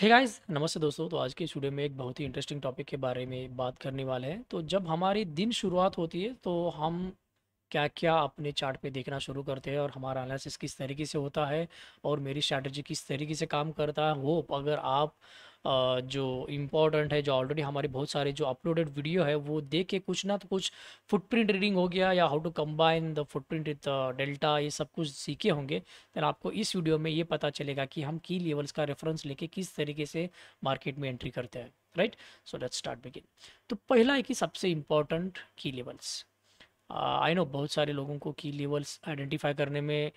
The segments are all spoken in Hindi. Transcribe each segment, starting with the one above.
हे hey गाइस नमस्ते दोस्तों तो आज के स्टूडियो में एक बहुत ही इंटरेस्टिंग टॉपिक के बारे में बात करने वाले हैं तो जब हमारी दिन शुरुआत होती है तो हम क्या क्या अपने चार्ट पे देखना शुरू करते हैं और हमारा एनालिसिस किस तरीके से होता है और मेरी स्ट्रैटेजी किस तरीके से काम करता है होप अगर आप जो इम्पोर्टेंट है जो ऑलरेडी हमारे बहुत सारे जो अपलोडेड वीडियो है वो देख के कुछ ना तो कुछ फुटप्रिंट रीडिंग हो गया या how to combine the footprint with delta ये सब कुछ सीखे होंगे दैन आपको इस वीडियो में ये पता चलेगा कि हम की लेवल्स का रेफरेंस लेके किस तरीके से मार्केट में एंट्री करते हैं right so let start begin तो पहला है कि सबसे इम्पोर्टेंट की लेवल्स आई नो बहुत सारे लोगों को की लेवल्स आइडेंटिफाई करने में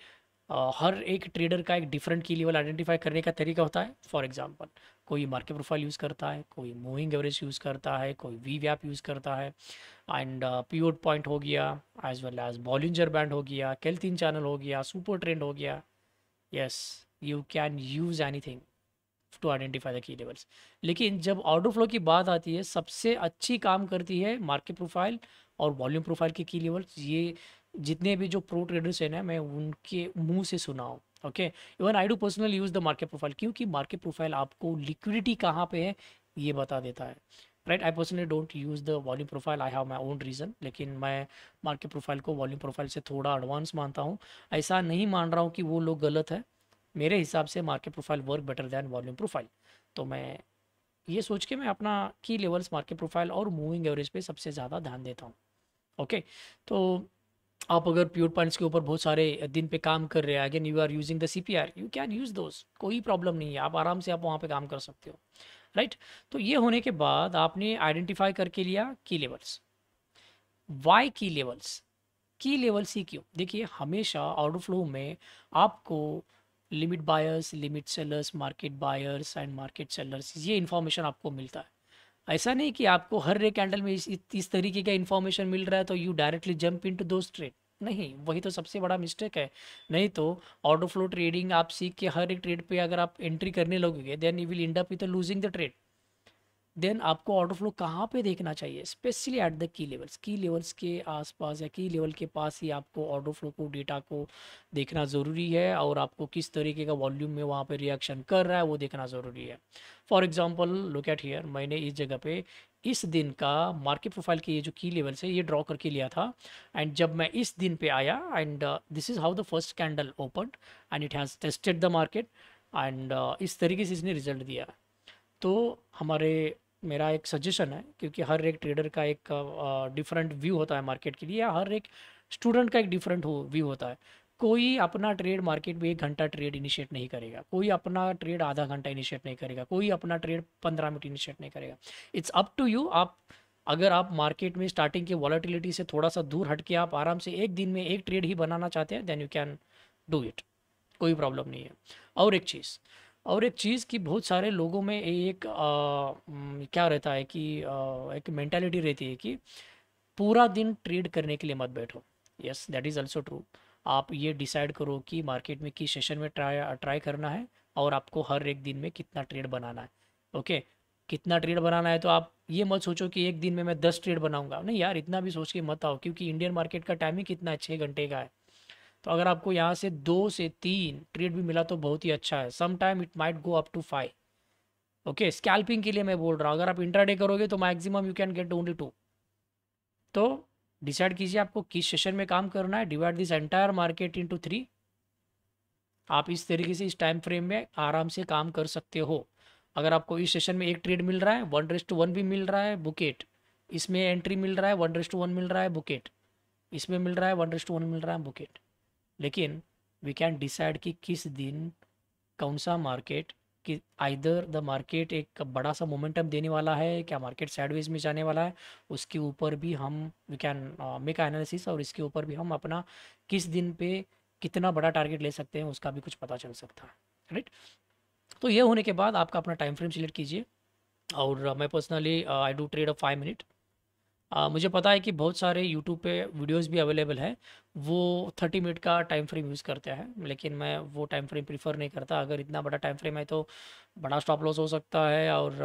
Uh, हर एक ट्रेडर का एक डिफरेंट की लेवल आइडेंटिफाई करने का तरीका होता है फॉर एग्जाम्पल कोई मार्केट प्रोफाइल यूज़ करता है कोई मूविंग एवरेज यूज़ करता है कोई वी वैप यूज़ करता है एंड पीओड पॉइंट हो गया as well as Bollinger band हो गया कैल्थिन चैनल हो गया सुपर ट्रेंड हो गया yes you can use anything to identify the key levels लेकिन जब ऑर्डर फ्लो की बात आती है सबसे अच्छी काम करती है मार्केट प्रोफाइल और वॉल्यूम प्रोफाइल की की लेवल्स ये जितने भी जो प्रो ट्रेडर्स हैं ना मैं उनके मुंह से सुना हूँ okay even I do personal use the market profile क्योंकि मार्केट प्रोफाइल आपको लिक्विडिटी कहाँ पे है ये बता देता है right I personally don't use the volume profile I have my own reason लेकिन मैं मार्केट प्रोफाइल को वॉल्यूम प्रोफाइल से थोड़ा एडवांस मानता हूँ ऐसा नहीं मान रहा हूँ कि वो लोग गलत है मेरे हिसाब से market profile work better than volume profile तो मैं ये सोच के मैं अपना की लेवल्स मार्केट प्रोफाइल और मूविंग एवरेज पे सबसे ज़्यादा ध्यान देता हूँ ओके okay, तो आप अगर प्योर पॉइंट्स के ऊपर बहुत सारे दिन पे काम कर रहे हैं again you are using the C P R you can use those कोई प्रॉब्लम नहीं है आप आराम से आप वहाँ पे काम कर सकते हो राइट right? तो ये होने के बाद आपने आइडेंटिफाई करके लिया key levels why key levels key levels ही क्यों देखिए हमेशा ऑर्डर फ्लो में आपको limit buyers limit sellers market buyers and market sellers ये इन्फॉर्मेशन आपको मिलता है ऐसा नहीं कि आपको हर रे कैंडल में इस इस तरीके का इन्फॉर्मेशन मिल रहा है तो you directly jump into trade नहीं वही तो सबसे बड़ा मिस्टेक है नहीं तो ऑटो फ्लो ट्रेडिंग आप सीख के हर एक ट्रेड पे अगर आप एंट्री करने लगोगे then you will end up with losing the trade then आपको ऑर्डर फ्लो कहाँ पे देखना चाहिए specially at the key levels key levels के आसपास या की लेवल के पास ही आपको ऑर्डर फ्लो को डेटा को देखना ज़रूरी है और आपको किस तरीके का वॉल्यूम में वहाँ पे रिएक्शन कर रहा है वो देखना ज़रूरी है for example look at here मैंने इस जगह पे इस दिन का मार्केट प्रोफाइल के ये जो की लेवल्स है ये ड्रॉ करके लिया था एंड जब मैं इस दिन पे आया and this is how the first candle open and it has tested the market and इस तरीके से इसने रिजल्ट दिया तो हमारे मेरा एक सजेशन है क्योंकि हर एक ट्रेडर का एक डिफरेंट व्यू होता है मार्केट के लिए या हर एक स्टूडेंट का एक डिफरेंट व्यू होता है कोई अपना ट्रेड मार्केट में एक घंटा ट्रेड इनिशिएट नहीं करेगा कोई अपना ट्रेड आधा घंटा इनिशिएट नहीं करेगा कोई अपना ट्रेड पंद्रह मिनट इनिशिएट नहीं करेगा इट्स अप टू यू आप अगर आप मार्केट में स्टार्टिंग के वॉलिटिलिटी से थोड़ा सा दूर हट के आप आराम से एक दिन में एक ट्रेड ही बनाना चाहते हैं then you can do it कोई प्रॉब्लम नहीं है और एक चीज़ और एक चीज़ कि बहुत सारे लोगों में एक आ, क्या रहता है कि आ, एक मेंटालिटी रहती है कि पूरा दिन ट्रेड करने के लिए मत बैठो yes that is also true आप ये डिसाइड करो कि मार्केट में किस सेशन में ट्राई ट्राई करना है और आपको हर एक दिन में कितना ट्रेड बनाना है ओके कितना ट्रेड बनाना है तो आप ये मत सोचो कि एक दिन में मैं दस ट्रेड बनाऊंगा नहीं यार इतना भी सोच के मत आओ क्योंकि इंडियन मार्केट का टाइमिंग कितना है छः घंटे का है तो अगर आपको यहाँ से दो से तीन ट्रेड भी मिला तो बहुत ही अच्छा है some time it might go up to five okay scalping के लिए मैं बोल रहा हूँ अगर आप इंटरडे करोगे तो maximum you can get only two तो डिसाइड कीजिए आपको किस सेशन में काम करना है divide this entire market into three आप इस तरीके से इस टाइम फ्रेम में आराम से काम कर सकते हो अगर आपको इस सेशन में एक ट्रेड मिल रहा है वन रेस्ट टू वन भी मिल रहा है बुकेट इसमें एंट्री मिल रहा है वन रेस्ट टू वन मिल रहा है बुकेट इसमें मिल रहा है वन रेस्ट टू वन मिल रहा है बुकेट लेकिन वी कैन डिसाइड कि किस दिन कौन सा मार्केट कि आइदर द मार्केट एक बड़ा सा मोमेंटम देने वाला है क्या मार्केट साइडवेज में जाने वाला है उसके ऊपर भी हम वी कैन मेक एनालिसिस और इसके ऊपर भी हम अपना किस दिन पे कितना बड़ा टारगेट ले सकते हैं उसका भी कुछ पता चल सकता है राइट तो ये होने के बाद आपका अपना टाइम फ्रेम सिलेक्ट कीजिए और uh, मैं personally I do trade a five minute ah, मुझे पता है कि बहुत सारे यूट्यूब पे वीडियोस भी अवेलेबल हैं वो थर्टी मिनट का टाइम फ्रेम यूज़ करते हैं लेकिन मैं वो टाइम फ्रेम प्रीफर नहीं करता अगर इतना बड़ा टाइम फ्रेम है तो बड़ा स्टॉप लॉस हो सकता है और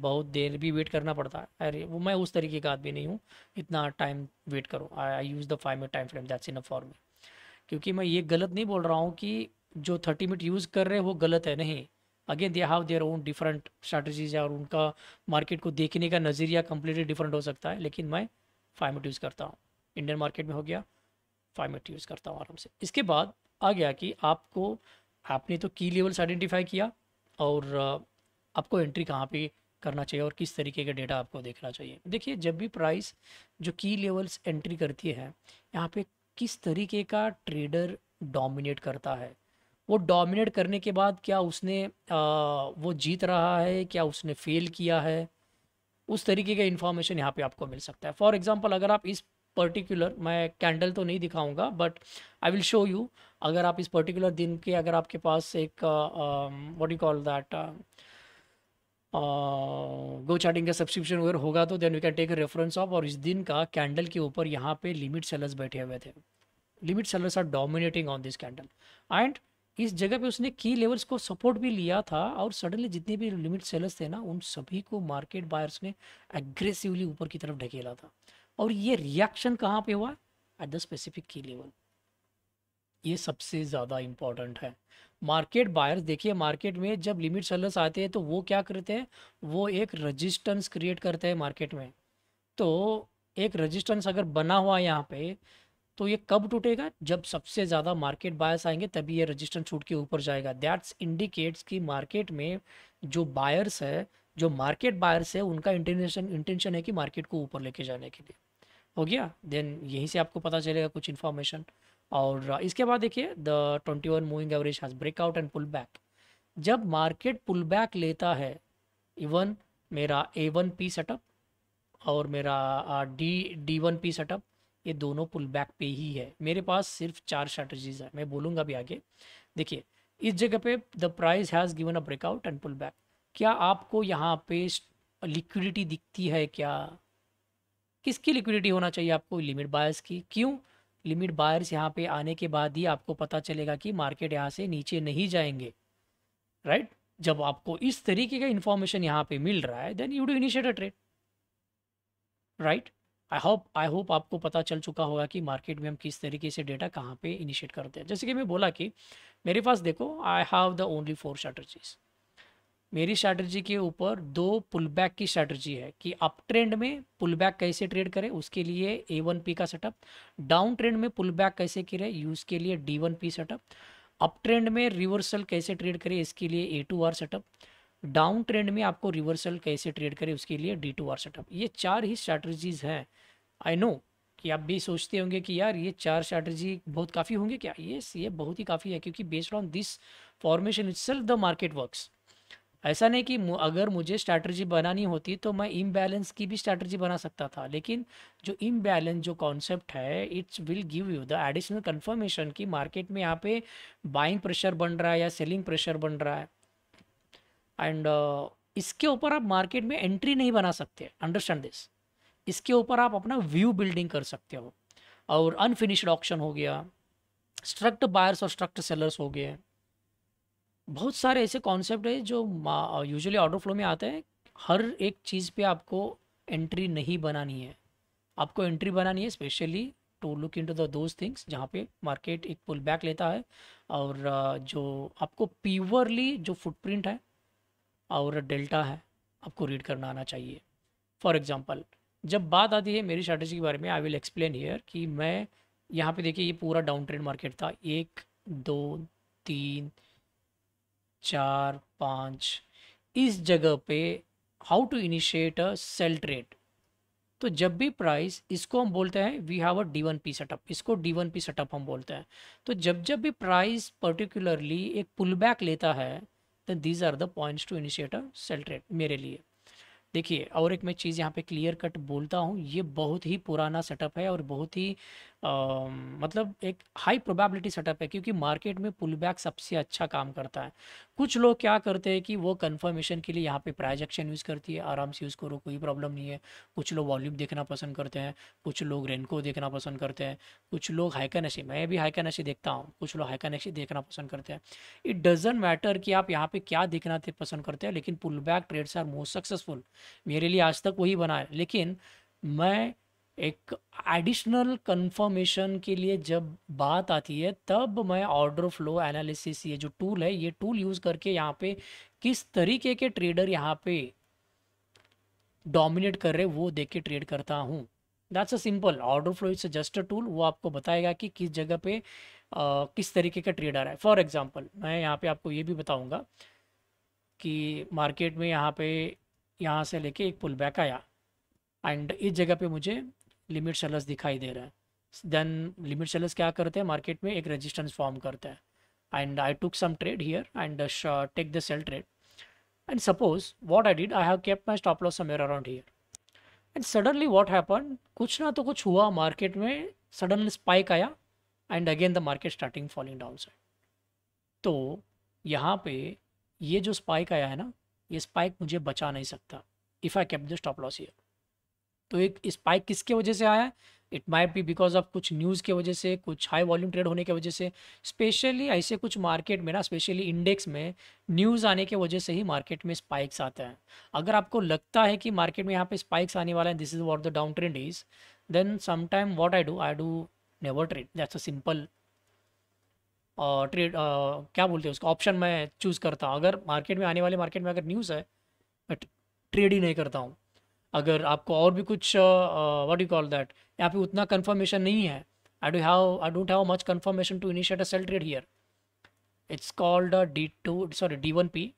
बहुत देर भी वेट करना पड़ता है अरे वो मैं उस तरीके का आदमी नहीं हूँ इतना टाइम वेट करो I use the five minute time frame that's in a for me क्योंकि मैं ये गलत नहीं बोल रहा हूँ कि जो थर्टी मिनट यूज़ कर रहे हैं वो गलत है नहीं again they have their own different strategies और उनका मार्केट को देखने का नज़रिया कम्प्लीटली डिफरेंट हो सकता है लेकिन मैं फाइव मिनट यूज़ करता हूँ इंडियन मार्केट में हो गया फाइव मिनट यूज़ करता हूँ आराम से इसके बाद आ गया कि आपको आपने तो की लेवल्स आइडेंटिफाई किया और आपको एंट्री कहाँ पे करना चाहिए और किस तरीके का डेटा आपको देखना चाहिए देखिए जब भी प्राइस जो की लेवल्स एंट्री करती है यहाँ पे किस तरीके का ट्रेडर डोमिनेट करता है वो डोमिनेट करने के बाद क्या उसने आ, वो जीत रहा है क्या उसने फेल किया है उस तरीके का इन्फॉर्मेशन यहाँ पे आपको मिल सकता है फॉर एग्जाम्पल अगर आप इस पर्टिकुलर मैं कैंडल तो नहीं दिखाऊंगा but I will show you अगर आप इस पर्टिकुलर दिन के अगर आपके पास एक what you call that go charting का सब्सक्रिप्शन वगैरह होगा तो then you can take reference of और इस दिन का कैंडल के ऊपर यहाँ पे लिमिट सेलर्स बैठे हुए थे limit sellers are dominating on this candle and इस जगह पे उसने की लेवल्स को सपोर्ट भी लिया था और सडनली जितने भी लिमिट सेलर्स थे ना उन सभी को मार्केट बायर्स ने एग्रेसिवली ऊपर की तरफ ढकेला था और ये रिएक्शन कहाँ पे हुआ at the specific key level ये सबसे ज़्यादा इम्पॉर्टेंट है मार्केट बायर्स देखिए मार्केट में जब लिमिट सेलर्स आते हैं तो वो क्या करते हैं वो एक रजिस्टेंस क्रिएट करते हैं मार्केट में तो एक रजिस्टेंस अगर बना हुआ यहाँ पे तो ये कब टूटेगा जब सबसे ज़्यादा मार्केट बायर्स आएंगे तभी ये रजिस्टर छूट के ऊपर जाएगा दैट्स इंडिकेट्स कि मार्केट में जो बायर्स है जो मार्केट बायर्स है उनका इंटेंशन इंटेंशन है कि मार्केट को ऊपर लेके जाने के लिए हो गया देन यहीं से आपको पता चलेगा कुछ इन्फॉर्मेशन और uh, इसके बाद देखिए the twenty one moving average has breakout and pull back जब मार्केट पुल बैक लेता है इवन मेरा ए वन पी सेटअप और मेरा D D one P setup ये दोनों पुल बैक पे ही है मेरे पास सिर्फ चार स्ट्रेटेजीज है मैं बोलूंगा भी आगे देखिए इस जगह पे the price has given a breakout and pull back क्या आपको यहाँ पे लिक्विडिटी दिखती है क्या किसकी लिक्विडिटी होना चाहिए आपको लिमिट बायर्स की क्यों लिमिट बायर्स यहाँ पे आने के बाद ही आपको पता चलेगा कि मार्केट यहाँ से नीचे नहीं जाएंगे राइट right? जब आपको इस तरीके का इंफॉर्मेशन यहाँ पे मिल रहा है then you do initiate a trade right I hope I hope आपको पता चल चुका होगा कि मार्केट में हम किस तरीके से डेटा कहाँ पे इनिशिएट करते हैं जैसे कि मैं बोला कि मेरे पास देखो I have the only four strategies मेरी स्ट्रैटर्जी के ऊपर दो पुल बैक की स्ट्रैटर्जी है कि अप ट्रेंड में पुल बैक कैसे ट्रेड करें उसके लिए ए वन पी का सेटअप डाउन ट्रेंड में पुल बैक कैसे करें यूज़ के लिए D one P setup up trend में रिवर्सल कैसे ट्रेड करें इसके लिए A two R setup down trend में आपको रिवर्सल कैसे ट्रेड करें उसके लिए डी टू आर सेटअप ये चार ही स्ट्रैटर्जीज हैं आई नो कि आप भी सोचते होंगे कि यार ये चार स्ट्रैटर्जी बहुत काफ़ी होंगे क्या ये ये बहुत ही काफ़ी है क्योंकि based on this formation self the market works ऐसा नहीं कि अगर मुझे स्ट्रैटर्जी बनानी होती तो मैं इम्बैलेंस की भी स्ट्रैटर्जी बना सकता था लेकिन जो इम्बैलेंस जो कॉन्सेप्ट है it's will give you the additional confirmation कि मार्केट में यहाँ पे बाइंग प्रेशर बन रहा है या सेलिंग प्रेशर बन रहा है एंड uh, इसके ऊपर आप मार्केट में एंट्री नहीं बना सकते अंडरस्टैंड दिस इसके ऊपर आप अपना व्यू बिल्डिंग कर सकते हो और अनफिनिश्ड ऑप्शन हो गया स्ट्रक्ट बायर्स और स्ट्रक्ट सेलर्स हो गए बहुत सारे ऐसे कॉन्सेप्ट है जो यूजुअली ऑर्डर फ्लो में आते हैं हर एक चीज़ पे आपको एंट्री नहीं बनानी है आपको एंट्री बनानी है specially to look into the those things जहाँ पे मार्केट एक पुल बैक लेता है और uh, जो आपको प्योरली जो फुटप्रिंट है और डेल्टा है आपको रीड करना आना चाहिए फॉर एग्ज़ाम्पल जब बात आती है मेरी स्ट्रैटेजी के बारे में आई विल एक्सप्लेन हेयर कि मैं यहाँ पे देखिए ये पूरा डाउन ट्रेंड मार्केट था एक दो तीन चार पाँच इस जगह पे how to initiate a sell trade तो जब भी प्राइस इसको हम बोलते हैं we have a D one P setup इसको डी वन पी सेटअप हम बोलते हैं तो जब जब भी प्राइस पर्टिकुलरली एक पुल बैक लेता है then these are the points to initiate a sell trade मेरे लिए देखिए और एक मैं चीज़ यहाँ पे क्लियर कट बोलता हूँ ये बहुत ही पुराना सेटअप है और बहुत ही मतलब एक हाई प्रोबेबिलिटी सेटअप है क्योंकि मार्केट में पुल बैक सबसे अच्छा काम करता है कुछ लोग क्या करते हैं कि वो कंफर्मेशन के लिए यहाँ पे प्राइजेक्शन यूज़ करती है आराम से यूज़ करो कोई प्रॉब्लम नहीं है कुछ लोग वॉल्यूम देखना पसंद करते हैं कुछ लोग रेनको देखना पसंद करते हैं कुछ लोग हाइकन ऐसे मैं भी हाइकन ऐसे देखता हूँ कुछ लोग हाइकन ऐसे देखना पसंद करते हैं इट डजेंट मैटर कि आप यहाँ पे क्या देखना पसंद करते हैं लेकिन pull back trades are most successful मेरे लिए आज तक वही बना है लेकिन मैं एक एडिशनल कंफर्मेशन के लिए जब बात आती है तब मैं ऑर्डर फ्लो एनालिसिस ये जो टूल है ये टूल यूज़ करके यहाँ पे किस तरीके के ट्रेडर यहाँ पे डोमिनेट कर रहे वो देख के ट्रेड करता हूँ that's a simple order flow is just a tool वो आपको बताएगा कि किस जगह पे आ, किस तरीके का ट्रेडर है फॉर एग्जाम्पल मैं यहाँ पे आपको ये भी बताऊँगा कि मार्केट में यहाँ पे यहाँ से लेके एक पुल बैक आया एंड इस जगह पे मुझे लिमिट सेलर्स दिखाई दे रहा है देन लिमिट सेलर्स क्या करते हैं मार्केट में एक रेजिस्टेंस फॉर्म करते हैं and I took some trade here and take the sell trade and suppose what I did I have kept my stop loss somewhere around here and suddenly what happen कुछ ना तो कुछ हुआ मार्केट में सडनली स्पाइक आया and again the market starting falling down side तो यहाँ पे ये जो स्पाइक आया है ना ये स्पाइक मुझे बचा नहीं सकता if I cap the stop loss here तो एक स्पाइक किसके वजह से आया है it might be because of कुछ न्यूज़ के वजह से कुछ हाई वॉल्यूम ट्रेड होने की वजह से स्पेशली ऐसे कुछ मार्केट में ना स्पेशली इंडेक्स में न्यूज़ आने की वजह से ही मार्केट में स्पाइक्स आते हैं अगर आपको लगता है कि मार्केट में यहाँ पे स्पाइक्स आने वाला है this is what the down trend is then sometime what I do I do never trade that's a simple trade क्या बोलते हैं उसका ऑप्शन मैं चूज़ करता हूँ अगर मार्केट में आने वाले मार्केट में अगर न्यूज़ है ट्रेड ही नहीं करता हूँ अगर आपको और भी कुछ व्हाट यू कॉल दैट यहाँ पे उतना कंफर्मेशन नहीं है I do have I don't have much confirmation to initiate a sell trade here it's called D two sorry D one P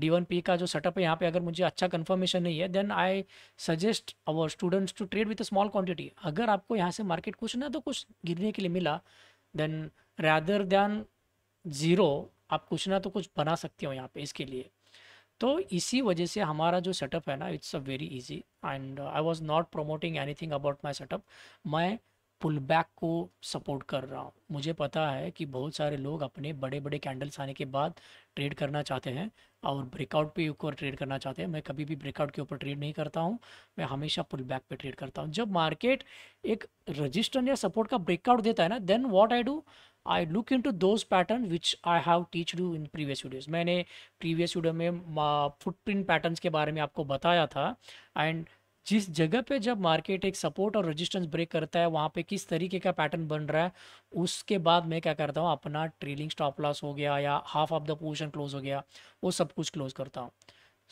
D one P का जो सेटअप है यहाँ पे अगर मुझे अच्छा कंफर्मेशन नहीं है then I suggest our students to trade with a small quantity अगर आपको यहाँ से मार्केट कुछ ना तो कुछ गिरने के लिए मिला देन रैदर दैन ज़ीरो आप कुछ ना तो कुछ बना सकते हो यहाँ पे इसके लिए तो इसी वजह से हमारा जो सेटअप है ना it's a very easy and I was not promoting anything about my setup मैं पुल बैक को सपोर्ट कर रहा हूँ मुझे पता है कि बहुत सारे लोग अपने बड़े बड़े कैंडल्स आने के बाद ट्रेड करना चाहते हैं और ब्रेकआउट पे ऊपर ट्रेड करना चाहते हैं मैं कभी भी ब्रेकआउट के ऊपर ट्रेड नहीं करता हूँ मैं हमेशा पुल बैक पे ट्रेड करता हूँ जब मार्केट एक रजिस्टर या सपोर्ट का ब्रेकआउट देता है ना then what I do I look into those pattern which I have teach do in previous videos मैंने प्रीवियस वीडियो में फुटप्रिंट पैटर्न के बारे में आपको बताया था एंड जिस जगह पे जब मार्केट एक सपोर्ट और रेजिस्टेंस ब्रेक करता है वहाँ पे किस तरीके का पैटर्न बन रहा है उसके बाद मैं क्या करता हूँ अपना ट्रेलिंग स्टॉप लॉस हो गया या half of the position close हो गया वो सब कुछ क्लोज करता हूँ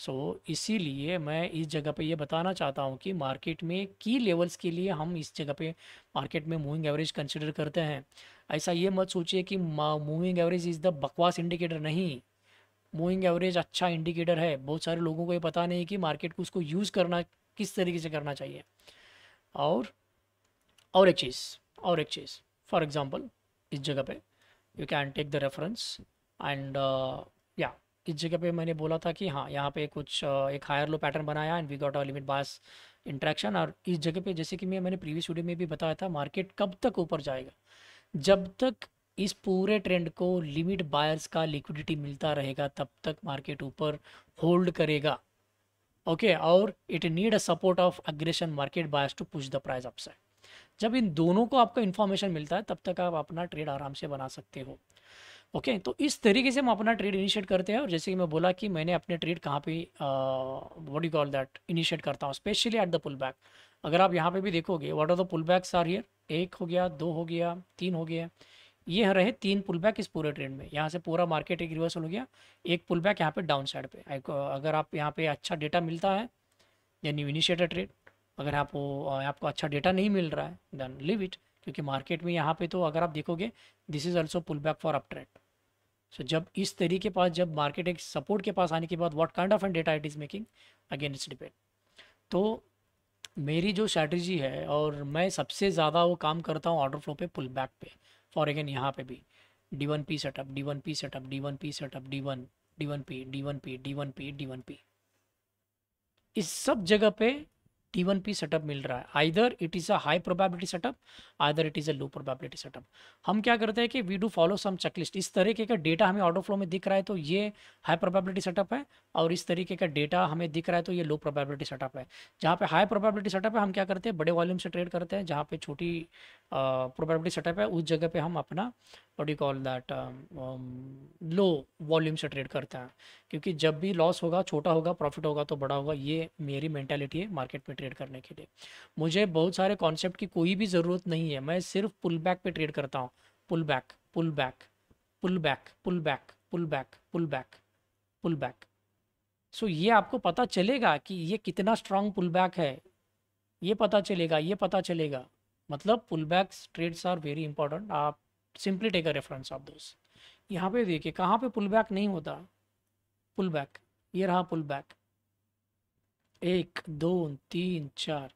सो so, इसीलिए मैं इस जगह पे ये बताना चाहता हूँ कि मार्केट में की लेवल्स के लिए हम इस जगह पे मार्केट में मूविंग एवरेज कंसिडर करते हैं ऐसा ये मत सोचिए कि मूविंग एवरेज इज़ द बकवास इंडिकेटर नहीं मूविंग एवरेज अच्छा इंडिकेटर है बहुत सारे लोगों को ये पता नहीं कि मार्केट को उसको यूज़ करना किस तरीके से करना चाहिए और और एक चीज़ और एक चीज़ फॉर एग्जाम्पल इस जगह पे you can take the reference and या इस जगह पे मैंने बोला था कि हाँ यहाँ पे कुछ uh, एक हायर लो पैटर्न बनाया and we got a limit base interaction और इस जगह पे जैसे कि मैं मैंने प्रीवियस वीडियो में भी बताया था मार्केट कब तक ऊपर जाएगा जब तक इस पूरे ट्रेंड को लिमिट बायर्स का लिक्विडिटी मिलता रहेगा तब तक मार्केट ऊपर होल्ड करेगा ओके okay, और it need a support of aggression market bias to push the price upside जब इन दोनों को आपको इन्फॉर्मेशन मिलता है तब तक आप अपना ट्रेड आराम से बना सकते हो ओके okay, तो इस तरीके से हम अपना ट्रेड इनिशिएट करते हैं और जैसे कि मैं बोला कि मैंने अपने ट्रेड कहाँ पे what you call that initiate करता हूँ specially at the pull back अगर आप यहाँ पे भी देखोगे what are the pull backs are here एक हो गया दो हो गया तीन हो गया ये रहे तीन पुल बैक इस पूरे ट्रेंड में यहाँ से पूरा मार्केट एक रिवर्सल हो गया एक पुल बैक यहाँ पे डाउन साइड पे अगर आप यहाँ पे अच्छा डेटा मिलता है यानी इनिशिएटर ट्रेड अगर आप आपको अच्छा डेटा नहीं मिल रहा है देन लिव इट क्योंकि मार्केट में यहाँ पे तो अगर आप देखोगे this is also pull back for up trend so जब इस तरीके पास जब मार्केट एक सपोर्ट के पास आने के बाद what kind of and data it is making again it's depend तो मेरी जो स्ट्रैटेजी है और मैं सबसे ज़्यादा वो काम करता हूँ ऑर्डर फ्लो पे पुल बैक पे और अगेन यहाँ पे भी D one P setup D one P setup D one P setup D one D one P D one P D one P D one P इस सब जगह पे टी वन पी सेटअप मिल रहा है either it is a high probability setup either it is a low probability setup हम क्या करते हैं कि we do follow some checklist इस तरीके का डेटा हमें ऑटो फ्लो में दिख रहा है तो ये हाई प्रोबेबिलिटी सेटअप है और इस तरीके का डेटा हमें दिख रहा है तो ये लो प्रोबेबिलिटी सेटअप है जहाँ पे हाई प्रोबेबिलिटी सेटअप है हम क्या करते हैं बड़े वॉल्यूम से ट्रेड करते हैं जहाँ पे छोटी प्रोबेबिलिटी सेटअप है उस जगह पे हम अपना what you call that low volume से ट्रेड करते हैं क्योंकि जब भी लॉस होगा छोटा होगा प्रॉफिट होगा तो बड़ा होगा ये मेरी मैंटेलिटी है मार्केट में ट्रेड करने के लिए मुझे बहुत सारे कॉन्सेप्ट की कोई भी ज़रूरत नहीं है मैं सिर्फ पुल बैक पे ट्रेड करता हूँ pull back pull back pull back pull back pull back pull back pull back so ये आपको पता चलेगा कि ये कितना स्ट्रांग पुल बैक है ये पता चलेगा ये पता चलेगा मतलब pull back trades are very important आप simply take a reference of this यहाँ पे देखिए कहाँ पे पुल बैक नहीं होता पुल बैक ये रहा पुल बैक एक दो तीन चार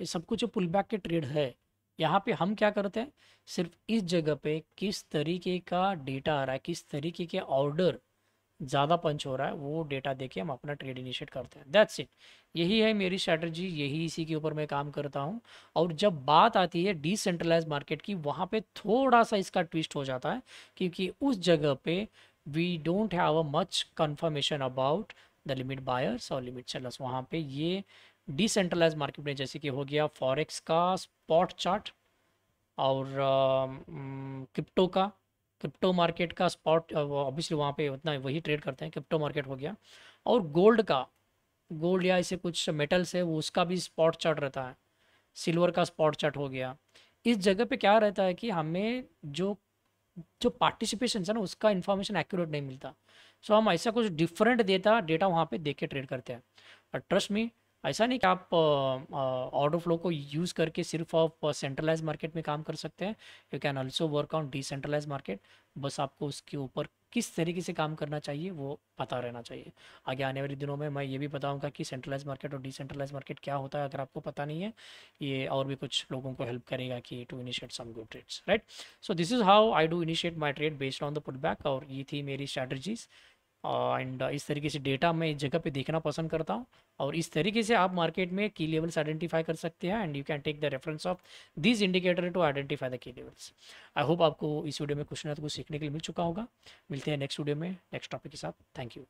ये सब कुछ पुल बैक के ट्रेड है यहाँ पे हम क्या करते हैं सिर्फ इस जगह पे किस तरीके का डेटा आ रहा है किस तरीके के ऑर्डर ज़्यादा पंच हो रहा है वो डेटा देके हम अपना ट्रेड इनिशिएट करते हैं दैट्स इट यही है मेरी स्ट्रैटर्जी यही इसी के ऊपर मैं काम करता हूँ और जब बात आती है डिसेंट्रलाइज मार्केट की वहाँ पे थोड़ा सा इसका ट्विस्ट हो जाता है क्योंकि उस जगह पे we don't have a much confirmation about the limit buyers और लिमिट सेलर्स वहाँ पर ये डिसेंट्रलाइज मार्केट में जैसे कि हो गया फॉरेक्स का स्पॉट चार्ट और क्रिप्टो uh, का क्रिप्टो मार्केट का स्पॉट ऑब्वियसली वहाँ पे उतना वही ट्रेड करते हैं क्रिप्टो मार्केट हो गया और गोल्ड का गोल्ड या ऐसे कुछ मेटल्स है वो उसका भी स्पॉट चार्ट रहता है सिल्वर का स्पॉट चार्ट हो गया इस जगह पे क्या रहता है कि हमें जो जो पार्टिसिपेशन है ना उसका इन्फॉर्मेशन एक्यूरेट नहीं मिलता सो so, हम ऐसा कुछ डिफरेंट देता डेटा वहाँ पे देख के ट्रेड करते हैं और ट्रस्ट मी ऐसा नहीं कि आप ऑर्डर फ्लो को यूज़ करके सिर्फ आप सेंट्रलाइज मार्केट में काम कर सकते हैं you can also work on decentralize market बस आपको उसके ऊपर किस तरीके से काम करना चाहिए वो पता रहना चाहिए आगे आने वाले दिनों में मैं ये भी बताऊंगा कि सेंट्रलाइज मार्केट और डिसेंट्रलाइज मार्केट क्या होता है अगर आपको पता नहीं है ये और भी कुछ लोगों को हेल्प करेगा कि to initiate some good trades right so this is how I do initiate my trade based on the put और ये थी मेरी स्ट्रेटर्जीज एंड uh, इस तरीके से डेटा मैं इस जगह पे देखना पसंद करता हूँ और इस तरीके से आप मार्केट में की लेवल्स आइडेंटिफाई कर सकते हैं and you can take the reference of this indicator to identify the key levels I hope आपको इस वीडियो में कुछ ना कुछ सीखने के लिए मिल चुका होगा मिलते हैं नेक्स्ट वीडियो में नेक्स्ट टॉपिक के साथ थैंक यू